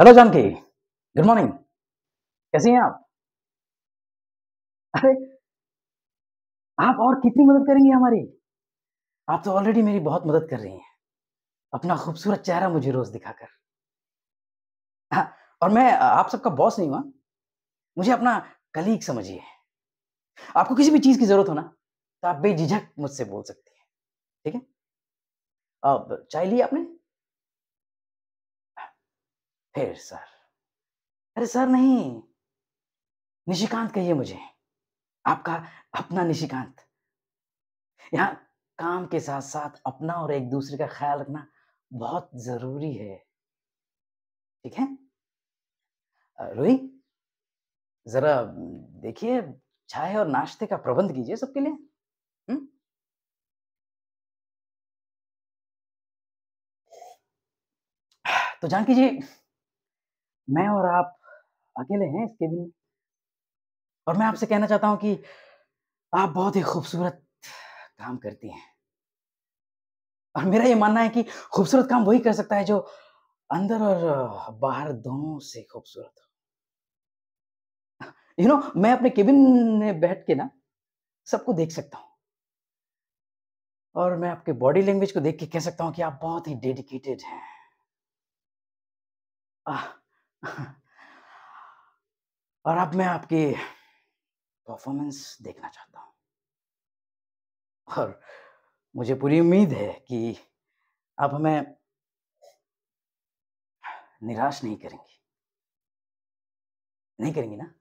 Hello Janaki good morning कैसे हैं आप अरे आप और कितनी मदद करेंगे हमारी आप तो ऑलरेडी मेरी बहुत मदद कर रही हैं अपना खूबसूरत चेहरा मुझे रोज दिखाकर हाँ, और मैं आप सबका बॉस नहीं हुआ मुझे अपना कलीग समझिए आपको किसी भी चीज की जरूरत हो ना तो आप बेझिझक मुझसे बोल सकती हैं ठीक है अब चाय ली आपने फिर सर अरे सर नहीं निशिकांत कहिए मुझे आपका अपना निशिकांत यहां काम के साथ साथ अपना और एक दूसरे का ख्याल रखना बहुत जरूरी है ठीक है रोही जरा देखिए चाय और नाश्ते का प्रबंध कीजिए सबके लिए हम्म? तो जान कीजिए मैं और आप अकेले हैं इस केबिन में और मैं आपसे कहना चाहता हूं कि आप बहुत ही खूबसूरत काम करती हैं और मेरा ये मानना है कि खूबसूरत काम वही कर सकता है जो अंदर और बाहर दोनों से खूबसूरत हो यू नो मैं अपने केबिन में बैठ के ना सबको देख सकता हूं और मैं आपके बॉडी लैंग्वेज को देख के कह सकता हूं कि आप बहुत ही डेडिकेटेड हैं और अब मैं आपकी परफॉर्मेंस देखना चाहता हूँ और मुझे पूरी उम्मीद है कि अब हमें निराश नहीं करेंगी नहीं करेंगी ना